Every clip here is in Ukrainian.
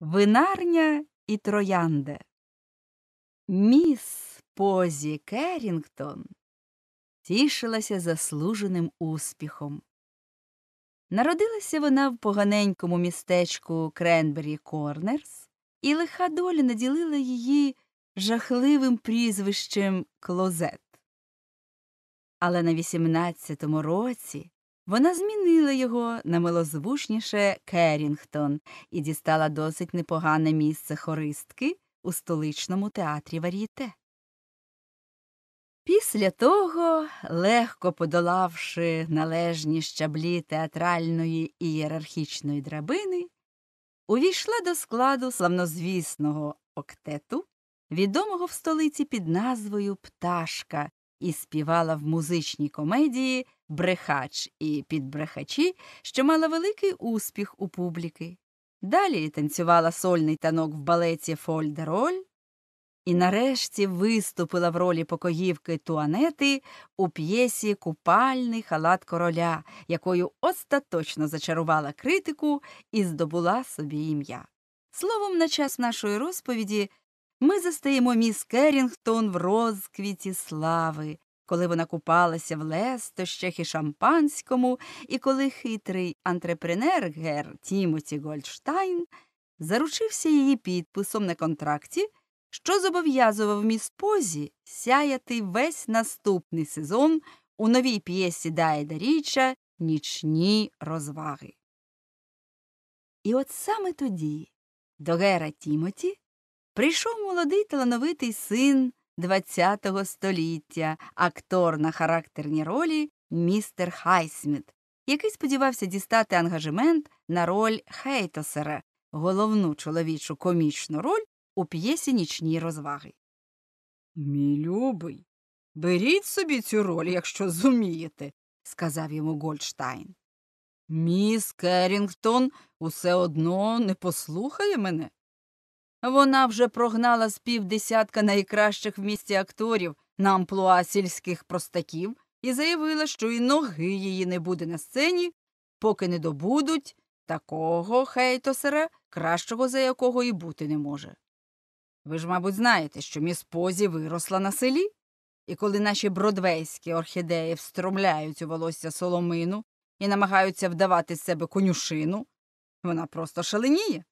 Винарня і троянде. Міс Позі Керрінгтон тішилася заслуженим успіхом. Народилася вона в поганенькому містечку Кренбері Корнерс, і лиха доля наділила її жахливим прізвищем Клозет. Але на 18-му році вона змінила його на милозвучніше Керінгтон і дістала досить непогане місце хористки у столичному театрі Вар'єте. Після того, легко подолавши належні щаблі театральної ієрархічної драбини, увійшла до складу славнозвісного октету, відомого в столиці під назвою Пташка, і співала в музичній комедії брехач і підбрехачі, що мала великий успіх у публіки. Далі танцювала сольний танок в балеті Фольдероль і нарешті виступила в ролі покоївки Туанети у п'єсі Купальний халат короля, якою остаточно зачарувала критику і здобула собі ім'я. Словом, на час нашої розповіді ми застаємо міс Керрінгтон в розквіті слави, коли вона купалася в лестощах і шампанському, і коли хитрий антрепренер гер Тімоті Гольдштайн заручився її підписом на контракті, що зобов'язував міс Позі сяяти весь наступний сезон у новій п'єсі Дайда Річа Нічні розваги. І от саме тоді до Гера Тімоті прийшов молодий талановитий син ХХ століття, актор на характерній ролі містер Хайсміт, який сподівався дістати ангажемент на роль Хейтосера, головну чоловічу комічну роль у п'єсі нічні розваги. Мій любий, беріть собі цю роль, якщо зумієте, сказав йому Гольдштайн. Міс Керрінгтон усе одно не послухає мене. Вона вже прогнала з півдесятка найкращих в місті акторів на амплуа сільських простаків і заявила, що і ноги її не буде на сцені, поки не добудуть такого хейтосера, кращого за якого і бути не може. Ви ж, мабуть, знаєте, що міс Позі виросла на селі, і коли наші бродвейські орхідеї встромляють у волосся соломину і намагаються вдавати з себе конюшину, вона просто шаленіє.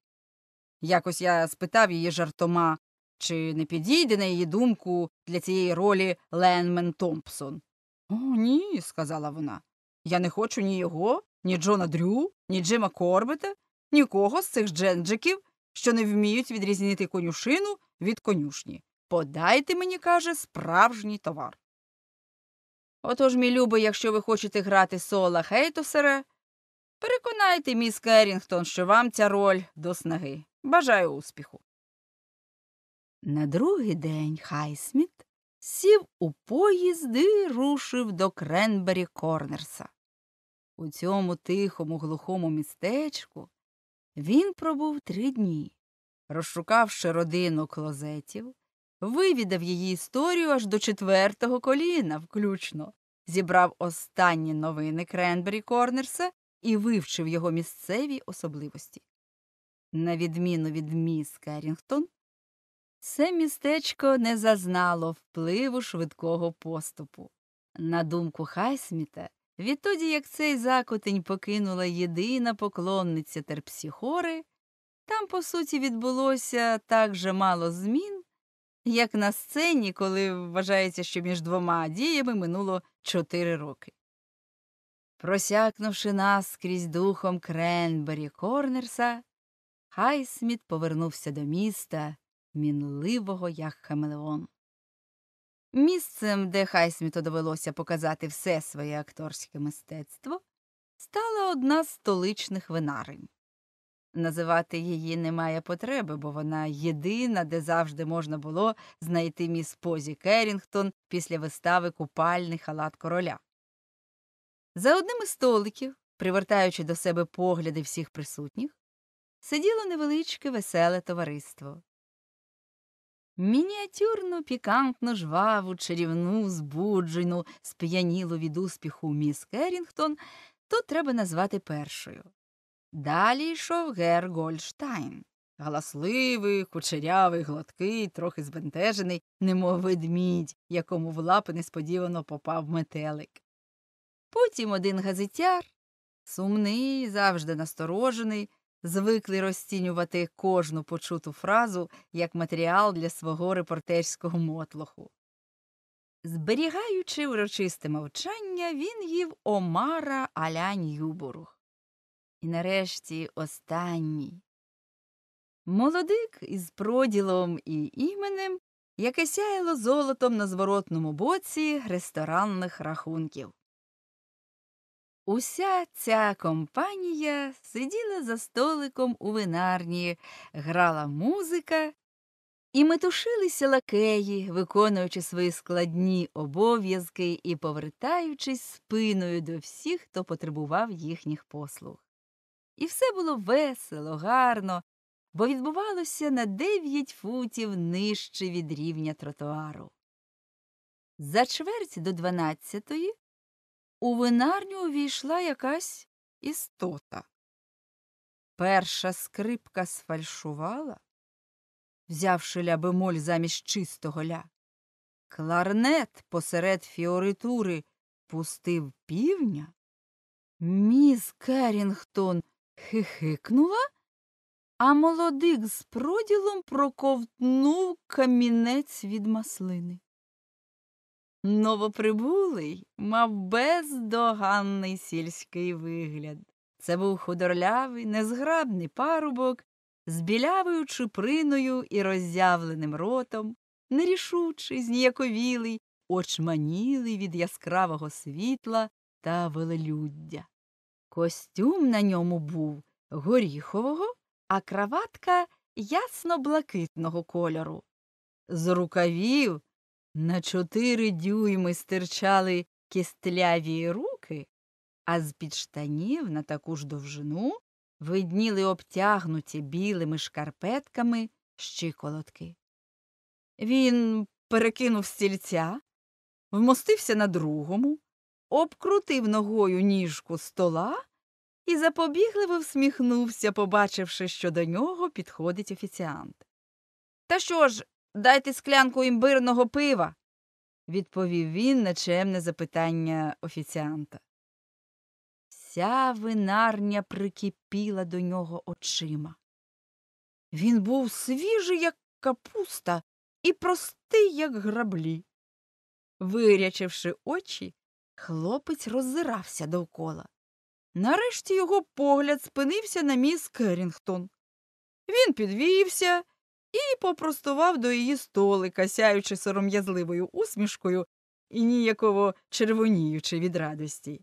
Якось я спитав її жартома, чи не підійде на її думку для цієї ролі Ленмен Томпсон. О, ні, сказала вона. Я не хочу ні його, ні Джона Дрю, ні Джима Корбета, нікого з цих дженджиків, що не вміють відрізнити конюшину від конюшні. Подайте мені, каже, справжній товар. Отож, мій любий, якщо ви хочете грати Сола Хейтосера, переконайте міс Керрінгтон, що вам ця роль до снаги. Бажаю успіху. На другий день Хайсміт сів у поїзд і рушив до Кренбері Корнерса. У цьому тихому, глухому містечку він пробув три дні, розшукавши родину клозетів, вивідав її історію аж до четвертого коліна, включно, зібрав останні новини Кренбері Корнерса і вивчив його місцеві особливості. На відміну від міс Керрінгтон, це містечко не зазнало впливу швидкого поступу. На думку Хайсміта, відтоді як цей закутень покинула єдина поклонниця терпсіхори, там, по суті, відбулося так же мало змін, як на сцені, коли вважається, що між двома діями минуло чотири роки. Просякнувши нас крізь духом Кренбері Корнерса, Хайсміт повернувся до міста, мінливого, як Хамелеон. Місцем, де Хайсміту довелося показати все своє акторське мистецтво, стала одна з столичних винарень. Називати її немає потреби, бо вона єдина, де завжди можна було знайти міс Позі Керрінгтон після вистави купальний халат короля. За одним із столиків, привертаючи до себе погляди всіх присутніх, сиділо невеличке веселе товариство. Мініатюрну, пікантну, жваву, чарівну, збуджену, сп'янілу від успіху міс Керрінгтон то треба назвати першою. Далі йшов гер Гольштайн. Галасливий, кучерявий, гладкий, трохи збентежений, немов ведмідь, якому в лапи несподівано попав метелик. Потім один газетяр, сумний, завжди насторожений, звикли розцінювати кожну почуту фразу як матеріал для свого репортерського мотлоху. Зберігаючи урочисте мовчання, він їв Омара Алянь Ньюборух. І нарешті останній. Молодик із проділом і іменем, яке сяяло золотом на зворотному боці ресторанних рахунків. Уся ця компанія сиділа за столиком у винарні, грала музика і метушилися лакеї, виконуючи свої складні обов'язки і повертаючись спиною до всіх, хто потребував їхніх послуг. І все було весело, гарно, бо відбувалося на дев'ять футів нижче від рівня тротуару. За чверть до дванадцятої у винарню увійшла якась істота. Перша скрипка сфальшувала, взявши ля бемоль замість чистого ля. Кларнет посеред фіоритури пустив півня. Міс Керінгтон хихикнула, а молодик з проділом проковтнув камінець від маслини. Новоприбулий мав бездоганний сільський вигляд. Це був худорлявий, незграбний парубок, з білявою чуприною і роззявленим ротом, нерішучий, зніяковілий, очманілий від яскравого світла та велелюддя. Костюм на ньому був горіхового, а краватка ясно блакитного кольору. З рукавів на чотири дюйми стирчали кістляві руки, а з-під штанів на таку ж довжину видніли обтягнуті білими шкарпетками щиколотки. Він перекинув стільця, вмостився на другому, обкрутив ногою ніжку стола і запобігливо всміхнувся, побачивши, що до нього підходить офіціант. Та що ж, Дайте склянку імбирного пива, відповів він на чемне запитання офіціанта. Вся винарня прикипіла до нього очима. Він був свіжий, як капуста, і простий, як граблі. Вирячивши очі, хлопець роззирався довкола. Нарешті його погляд спинився на міс Керрінгтон. Він підвівся і попростував до її столика, сяючи сором'язливою усмішкою і ніяково червоніючи від радості.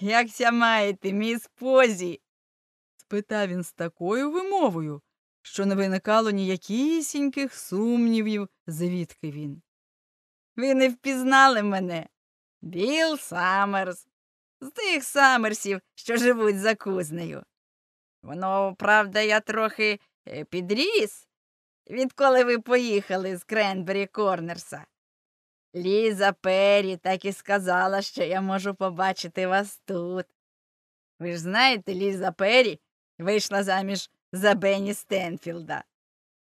Як ся маєте, міс Позі? спитав він з такою вимовою, що не виникало ніякісіньких сумнівів, звідки він. Ви не впізнали мене. Біл Саммерс. З тих Саммерсів, що живуть за кузнею. Воно, правда, я трохи е, підріс, відколи ви поїхали з Кренбері Корнерса. Ліза Пері так і сказала, що я можу побачити вас тут. Ви ж знаєте, Ліза Перрі вийшла заміж за Бенні Стенфілда.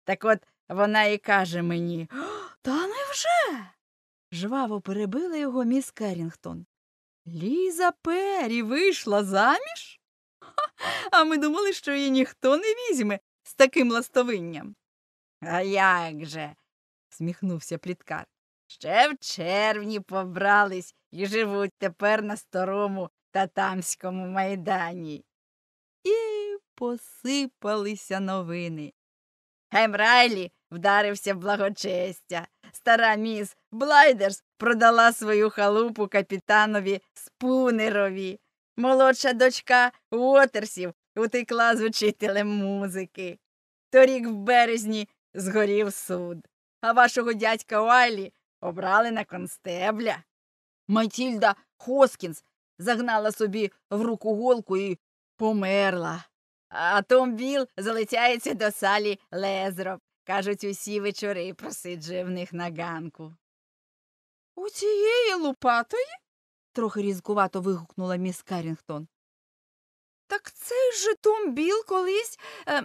Так от вона і каже мені Та невже? жваво перебила його міс Керрінгтон. Ліза Пері вийшла заміж? а ми думали, що її ніхто не візьме з таким ластовинням. А як же? сміхнувся пліткар. Ще в червні побрались і живуть тепер на старому татамському майдані. І посипалися новини. Гемрайлі вдарився в благочестя. Стара міс Блайдерс продала свою халупу капітанові Спунерові. Молодша дочка Уотерсів утекла з учителем музики. Торік в березні Згорів суд, а вашого дядька Уайлі обрали на констебля. Матільда Хоскінс загнала собі в руку голку і померла. А Том Біл залицяється до салі Лезроб. Кажуть, усі вечори просиджує в них на ганку. У цієї лупатої? трохи різкувато вигукнула міс Карінгтон. Так цей же Том Біл колись. Е,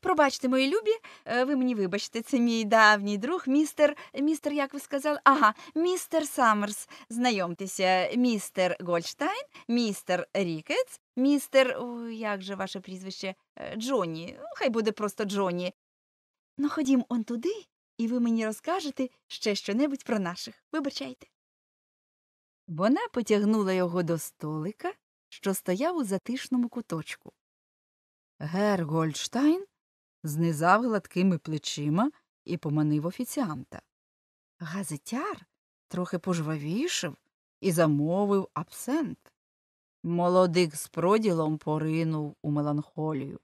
пробачте, мої любі, е, ви мені вибачте, це мій давній друг, містер, містер, як ви сказали, ага, містер Саммерс. Знайомтеся, містер Гольштайн, містер Рікетс, містер. О, як же ваше прізвище? Е, Джоні. Ну, хай буде просто Джоні. Ну, ходім он туди, і ви мені розкажете ще щонебудь про наших. Вибачайте. Вона потягнула його до столика що стояв у затишному куточку. Гер Гольдштайн знизав гладкими плечима і поманив офіціанта. Газетяр трохи пожвавішив і замовив абсент. Молодик з проділом поринув у меланхолію.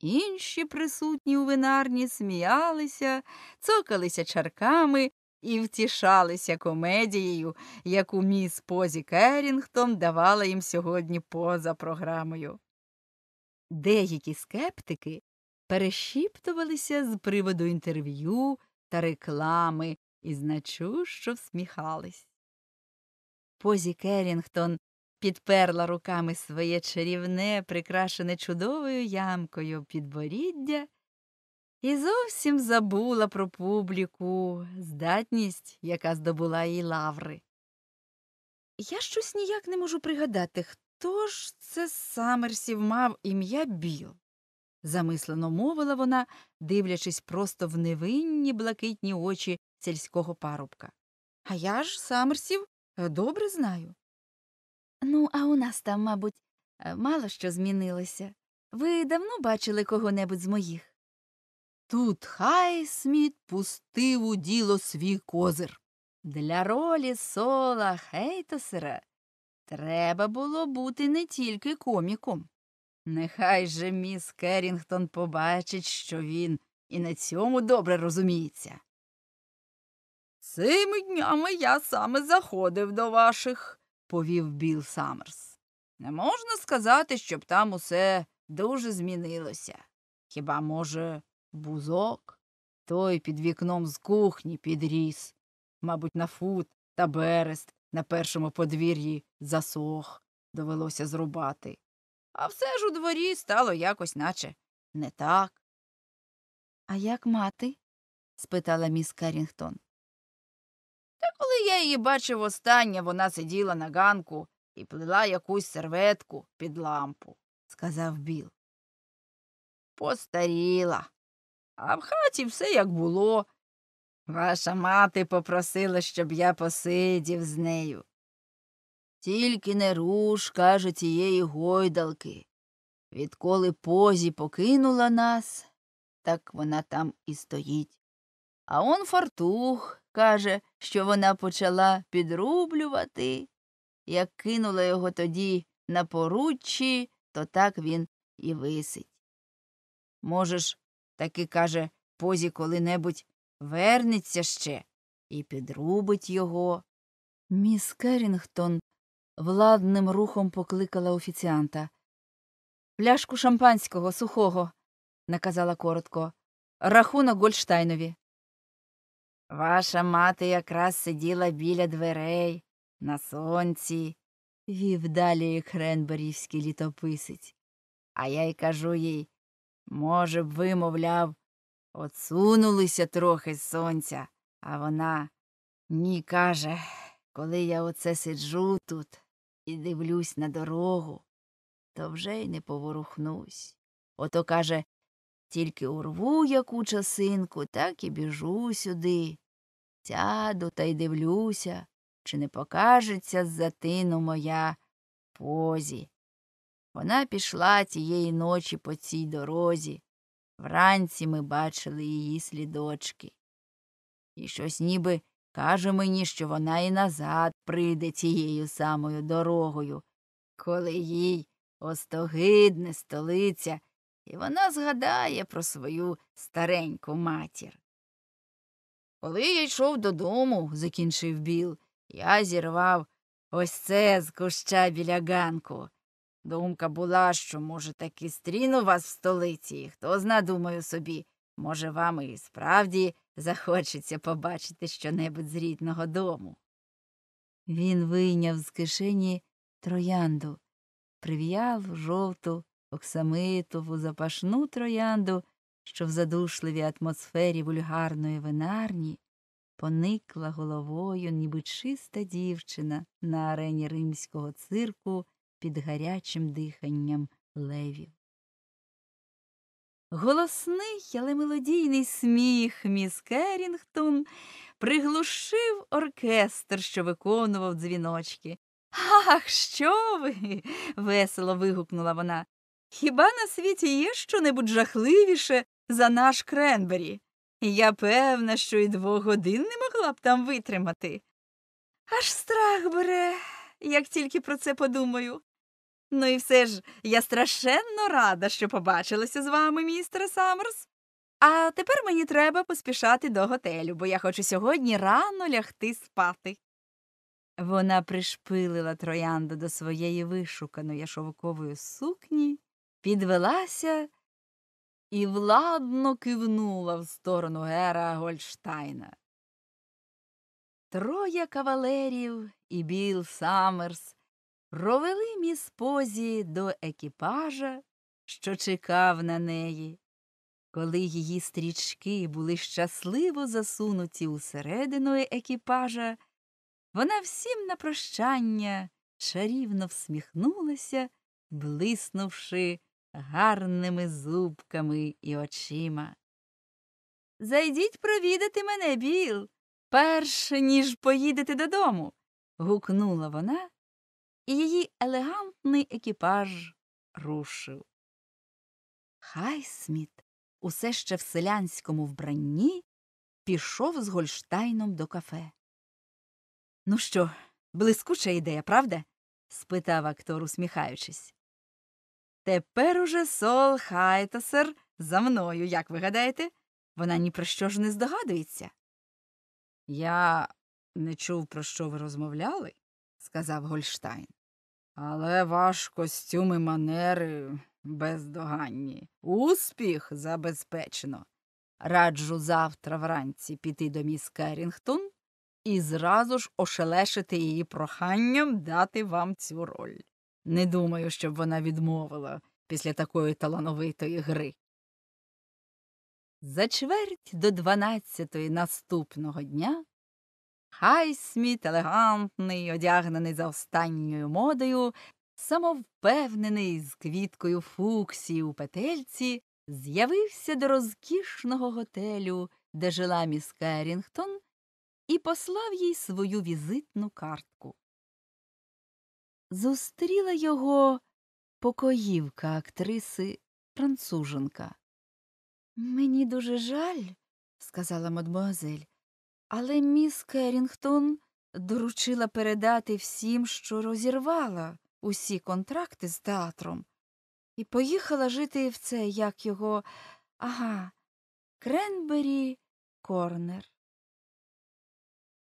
Інші присутні у винарні сміялися, цокалися чарками і втішалися комедією, яку міс Позі Керрінгтон давала їм сьогодні поза програмою. Деякі скептики перешіптувалися з приводу інтерв'ю та реклами і значущо всміхались. Позі Керрінгтон підперла руками своє чарівне, прикрашене чудовою ямкою підборіддя і зовсім забула про публіку, здатність, яка здобула їй лаври. Я щось ніяк не можу пригадати, хто ж це Самерсів мав ім'я Біл, замислено мовила вона, дивлячись просто в невинні блакитні очі сільського парубка. А я ж самерсів е, добре знаю. Ну, а у нас там, мабуть, е, мало що змінилося. Ви давно бачили кого небудь з моїх? Тут Хайсміт пустив у діло свій козир. Для ролі сола Хейтосера треба було бути не тільки коміком. Нехай же міс Керрінгтон побачить, що він і на цьому добре розуміється. Цими днями я саме заходив до ваших, повів Білл Саммерс. Не можна сказати, щоб там усе дуже змінилося. Хіба, може, Бузок той під вікном з кухні підріс, мабуть, на фут та берест на першому подвір'ї засох довелося зрубати. А все ж у дворі стало якось, наче не так. А як мати? спитала міс Карінгтон. Та коли я її бачив останнє, вона сиділа на ганку і плила якусь серветку під лампу, сказав Біл. Постаріла, а в хаті все як було. Ваша мати попросила, щоб я посидів з нею. Тільки не руш, каже, тієї гойдалки. Відколи позі покинула нас, так вона там і стоїть. А он фартух каже, що вона почала підрублювати. Як кинула його тоді на поруччі, то так він і висить. Можеш таки каже, позі коли-небудь вернеться ще і підрубить його. Міс Керрінгтон владним рухом покликала офіціанта. Пляшку шампанського сухого, наказала коротко. Рахунок Гольштайнові. Ваша мати якраз сиділа біля дверей, на сонці, вів далі Кренберівський літописець. А я й кажу їй Може б, вимовляв, отсунулися трохи з сонця, а вона ні, каже, коли я оце сиджу тут і дивлюсь на дорогу, то вже й не поворухнусь. Ото каже, тільки урву яку часинку, так і біжу сюди. Сяду та й дивлюся, чи не покажеться з затину моя позі. Вона пішла тієї ночі по цій дорозі. Вранці ми бачили її слідочки. І щось ніби каже мені, що вона і назад прийде тією самою дорогою, коли їй остогидне столиця, і вона згадає про свою стареньку матір. Коли я йшов додому, закінчив Біл, я зірвав ось це з куща біля ганку. Думка була, що, може, таки стріну вас в столиці, і хто зна, думаю собі, може, вам і справді захочеться побачити щонебудь з рідного дому. Він вийняв з кишені троянду, прив'яв жовту, оксамитову запашну троянду, що в задушливій атмосфері вульгарної винарні поникла головою, ніби чиста дівчина на арені римського цирку під гарячим диханням левів. Голосний, але мелодійний сміх міс Керінгтон приглушив оркестр, що виконував дзвіночки. Ах, що ви? весело вигукнула вона. Хіба на світі є що небудь жахливіше за наш Кренбері? Я певна, що і двох годин не могла б там витримати. Аж страх бере, як тільки про це подумаю. Ну і все ж я страшенно рада, що побачилася з вами, містер Саммерс. А тепер мені треба поспішати до готелю, бо я хочу сьогодні рано лягти спати. Вона пришпилила троянду до своєї вишуканої шовкової сукні, підвелася і владно кивнула в сторону Гера Гольштайна. Троє кавалерів і Біл Саммерс провели міс Позі до екіпажа, що чекав на неї. Коли її стрічки були щасливо засунуті усередину екіпажа, вона всім на прощання чарівно всміхнулася, блиснувши гарними зубками і очима. Зайдіть провідати мене, Біл, перш ніж поїдете додому. гукнула вона і її елегантний екіпаж рушив. Хайсміт усе ще в селянському вбранні, пішов з Гольштайном до кафе. Ну що, блискуча ідея, правда? спитав актор, усміхаючись. Тепер уже сол Хайтасер за мною, як ви гадаєте, вона ні про що ж не здогадується. Я не чув, про що ви розмовляли, сказав Гольштайн. Але ваш костюм і манери бездоганні. Успіх забезпечено. Раджу завтра вранці піти до міс Керрінгтон і зразу ж ошелешити її проханням дати вам цю роль. Не думаю, щоб вона відмовила після такої талановитої гри. За чверть до дванадцятої наступного дня Хайсміт, елегантний, одягнений за останньою модою, самовпевнений з квіткою фуксії у петельці, з'явився до розкішного готелю, де жила міс Керрінгтон, і послав їй свою візитну картку. Зустріла його покоївка актриси француженка. Мені дуже жаль, сказала мадмуазель. Але міс Керрінгтон доручила передати всім, що розірвала усі контракти з театром, і поїхала жити в це, як його, ага, Кренбері Корнер.